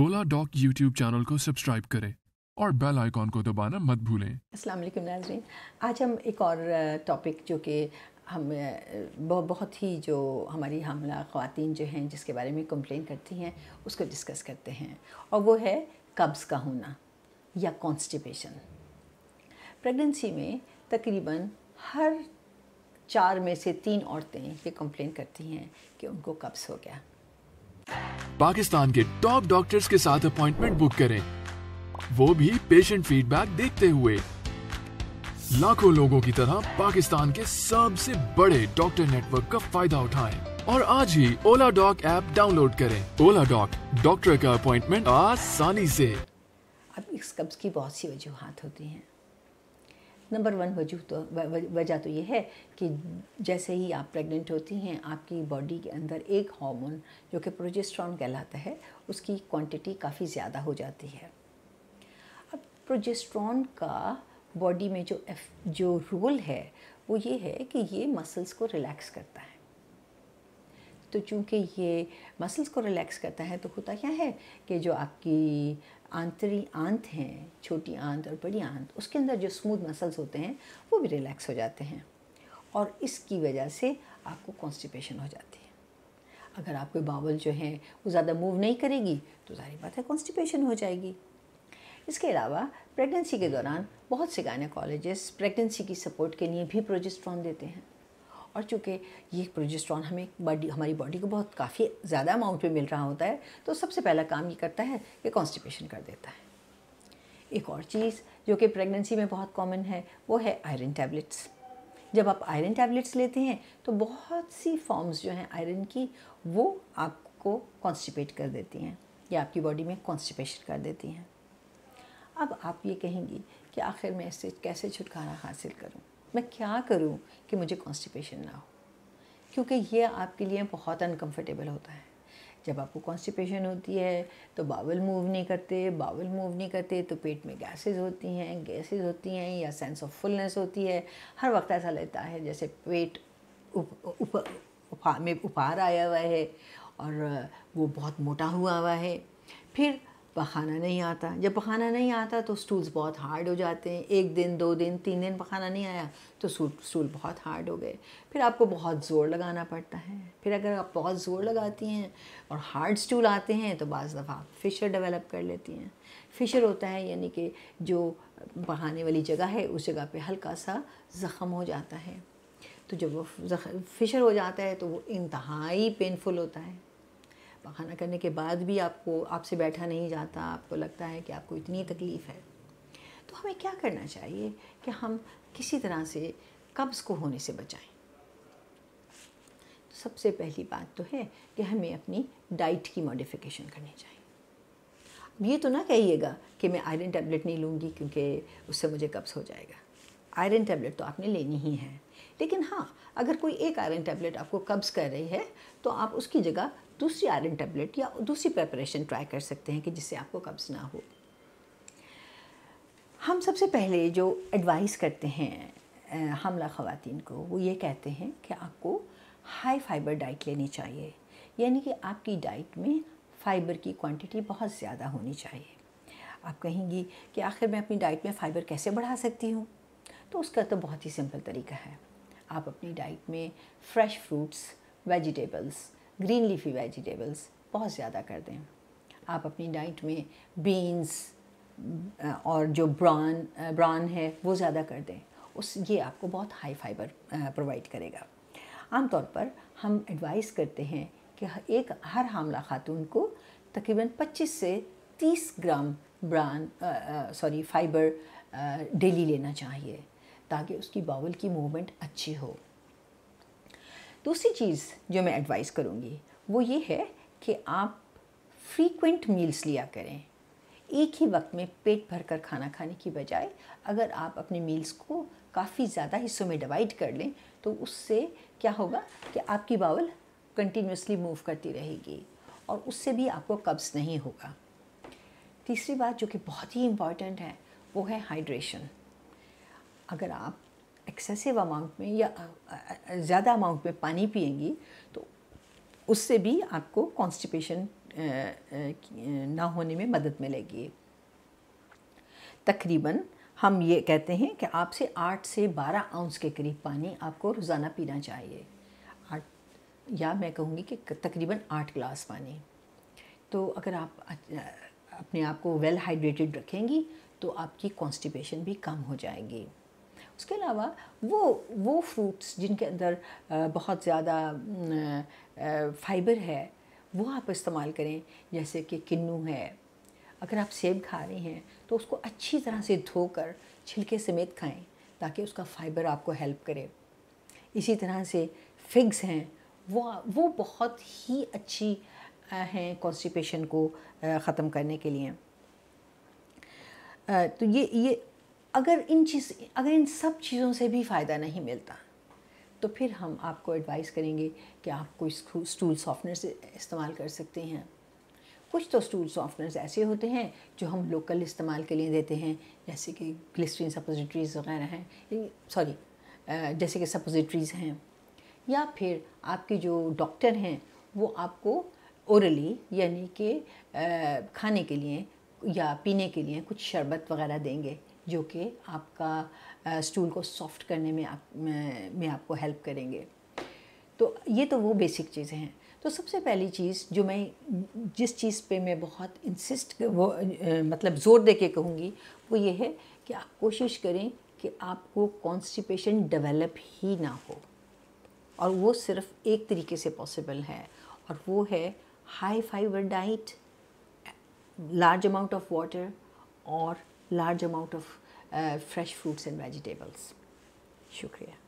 ओला doc YouTube channel को subscribe करें और बेल आइकॉन को दबाना मत भूलें अस्सलाम वालेकुम नाजरीन आज हम एक और टॉपिक जो कि हम बहुत ही जो हमारी हमला ख़वातीन जो हैं जिसके बारे में कंप्लेन करती हैं उसको डिस्कस करते हैं और वो है कब्ज़ का होना या कॉन्स्टिपेशन प्रेगनेंसी में तकरीबन हर चार में से तीन औरतें ये कंप्लेन करती हैं कि उनको कब्ज़ हो गया पाकिस्तान के टॉप डॉक्टर्स के साथ अपॉइंटमेंट बुक करें वो भी पेशेंट फीडबैक देखते हुए लाखों लोगों की तरह पाकिस्तान के सबसे बड़े डॉक्टर नेटवर्क का फायदा उठाएं और आज ही ओला डॉक ऐप डाउनलोड करें ओला डॉक डॉक्टर का अपॉइंटमेंट आसानी से अब इस कब्ज की बहुत सी वजूहत होती हैं नंबर वन वजह तो वजह तो ये है कि जैसे ही आप प्रेग्नेंट होती हैं आपकी बॉडी के अंदर एक हार्मोन जो कि प्रोजेस्ट्रॉन कहलाता है उसकी क्वांटिटी काफ़ी ज़्यादा हो जाती है अब प्रोजेस्ट्रॉन का बॉडी में जो जो रोल है वो ये है कि ये मसल्स को रिलैक्स करता है तो चूँकि ये मसल्स को रिलैक्स करता है तो होता क्या है कि जो आपकी आंतरी आंत हैं छोटी आंत और बड़ी आंत उसके अंदर जो स्मूथ मसल्स होते हैं वो भी रिलैक्स हो जाते हैं और इसकी वजह से आपको कॉन्स्टिपेशन हो जाती है अगर आपके बावल जो हैं वो ज़्यादा मूव नहीं करेगी तो सारी बात है कॉन्स्टिपेशन हो जाएगी इसके अलावा प्रेगनेंसी के दौरान बहुत से गायनाकोलॉजिस्ट प्रेगनेंसी की सपोर्ट के लिए भी प्रोजेस्ट्रॉन देते हैं और चूँकि ये प्रोजेस्ट्रॉन हमें बॉडी हमारी बॉडी को बहुत काफ़ी ज़्यादा अमाउंट में मिल रहा होता है तो सबसे पहला काम ये करता है कि कॉन्स्टिपेशन कर देता है एक और चीज़ जो कि प्रेगनेंसी में बहुत कॉमन है वो है आयरन टैबलेट्स जब आप आयरन टैबलेट्स लेते हैं तो बहुत सी फॉर्म्स जो हैं आयरन की वो आपको कॉन्स्टिपेट कर देती हैं या आपकी बॉडी में कॉन्स्टिपेशन कर देती हैं अब आप ये कहेंगी कि आखिर मैं इससे कैसे छुटकारा हासिल करूं मैं क्या करूँ कि मुझे कॉन्स्टिपेशन ना हो क्योंकि ये आपके लिए बहुत अनकंफर्टेबल होता है जब आपको कॉन्स्टिपेशन होती है तो बावल मूव नहीं करते बावल मूव नहीं करते तो पेट में गैसेस होती हैं गैसेस होती हैं या सेंस ऑफ फुलनेस होती है हर वक्त ऐसा लगता है जैसे पेट उप, उप, उपा में उपहार आया हुआ है और वो बहुत मोटा हुआ हुआ है फिर पखाना नहीं आता जब पखाना नहीं आता तो स्टूल्स बहुत हार्ड हो जाते हैं एक दिन दो दिन तीन दिन पखाना नहीं आया तो स्टूल बहुत हार्ड हो गए फिर आपको बहुत ज़ोर लगाना पड़ता है फिर अगर आप बहुत ज़ोर लगाती हैं और हार्ड स्टूल आते हैं तो बाज़ दफ़ा आप फिशर डेवलप कर लेती हैं फिशर होता है यानी कि जो पखाने वाली जगह है उस जगह पर हल्का सा ज़ख़म हो जाता है तो जब वो फिशर हो जाता है तो वो इंतहाई पेनफुल होता है पखाना करने के बाद भी आपको आपसे बैठा नहीं जाता आपको लगता है कि आपको इतनी तकलीफ़ है तो हमें क्या करना चाहिए कि हम किसी तरह से कब्ज़ को होने से बचाएं तो सबसे पहली बात तो है कि हमें अपनी डाइट की मॉडिफिकेशन करनी चाहिए अब ये तो ना कहिएगा कि मैं आयरन टैबलेट नहीं लूँगी क्योंकि उससे मुझे कब्ज़ हो जाएगा आयरन टैबलेट तो आपने लेनी ही है लेकिन हाँ अगर कोई एक आयरन टैबलेट आपको कब्ज़ कर रही है तो आप उसकी जगह दूसरी आयरन टैबलेट या दूसरी प्रेपरेशन ट्राई कर सकते हैं कि जिससे आपको कब्ज़ ना हो हम सबसे पहले जो एडवाइस करते हैं हमला ख़वान को वो ये कहते हैं कि आपको हाई फाइबर डाइट लेनी चाहिए यानी कि आपकी डाइट में फ़ाइबर की क्वांटिटी बहुत ज़्यादा होनी चाहिए आप कहेंगी कि आखिर मैं अपनी डाइट में फ़ाइबर कैसे बढ़ा सकती हूँ तो उसका तो बहुत ही सिंपल तरीका है आप अपनी डाइट में fresh fruits vegetables green leafy vegetables बहुत ज़्यादा कर दें आप अपनी डाइट में बीन्स और जो ब्रान ब्रान है वो ज़्यादा कर दें उस ये आपको बहुत हाई फाइबर प्रोवाइड करेगा आमतौर पर हम एडवाइस करते हैं कि एक हर हामला खातून को तकरीबन 25 से 30 gram bran sorry fibre daily लेना चाहिए ताकि उसकी बाउल की मूवमेंट अच्छी हो दूसरी चीज़ जो मैं एडवाइस करूँगी वो ये है कि आप फ्रीक्वेंट मील्स लिया करें एक ही वक्त में पेट भर कर खाना खाने की बजाय अगर आप अपने मील्स को काफ़ी ज़्यादा हिस्सों में डिवाइड कर लें तो उससे क्या होगा कि आपकी बावल कंटिन्यूसली मूव करती रहेगी और उससे भी आपको कब्ज़ नहीं होगा तीसरी बात जो कि बहुत ही इम्पॉर्टेंट है वो है हाइड्रेशन अगर आप एक्सेसिव अमाउंट में या ज़्यादा अमाउंट में पानी पिएंगी तो उससे भी आपको कॉन्स्टिपेशन ना होने में मदद मिलेगी तकरीबन हम ये कहते हैं कि आपसे आठ से बारह आउंस के करीब पानी आपको रोज़ाना पीना चाहिए आठ या मैं कहूँगी कि तकरीबन आठ गिलास पानी तो अगर आप अपने आप को वेल हाइड्रेटेड रखेंगी तो आपकी कॉन्स्टिपेशन भी कम हो जाएगी उसके अलावा वो वो फ्रूट्स जिनके अंदर बहुत ज़्यादा फाइबर है वो आप इस्तेमाल करें जैसे कि किन्नू है अगर आप सेब खा रहे हैं तो उसको अच्छी तरह से धोकर छिलके समेत खाएं ताकि उसका फाइबर आपको हेल्प करे इसी तरह से फिग्स हैं वो वो बहुत ही अच्छी हैं कॉन्स्टिपेशन को ख़त्म करने के लिए तो ये ये अगर इन चीज़ अगर इन सब चीज़ों से भी फ़ायदा नहीं मिलता तो फिर हम आपको एडवाइस करेंगे कि आप कोई स्टूल सॉफ्टनर्स इस्तेमाल कर सकते हैं कुछ तो स्टूल सॉफ्टनर्स ऐसे होते हैं जो हम लोकल इस्तेमाल के लिए देते हैं जैसे कि ग्लिस्ट्रीन सपोजिटरीज वगैरह हैं सॉरी जैसे कि सपोजिटरीज हैं या फिर आपके जो डॉक्टर हैं वो आपको औरली यानी कि खाने के लिए या पीने के लिए कुछ शरबत वगैरह देंगे जो कि आपका स्टूल को सॉफ्ट करने में आप में आपको हेल्प करेंगे तो ये तो वो बेसिक चीज़ें हैं तो सबसे पहली चीज़ जो मैं जिस चीज़ पे मैं बहुत इंसिस्ट वो मतलब ज़ोर दे के कहूँगी वो ये है कि आप कोशिश करें कि आपको कॉन्स्टिपेशन डेवलप ही ना हो और वो सिर्फ एक तरीके से पॉसिबल है और वो है high fibre diet large amount of water और large amount of uh, fresh fruits and vegetables. Shukriya.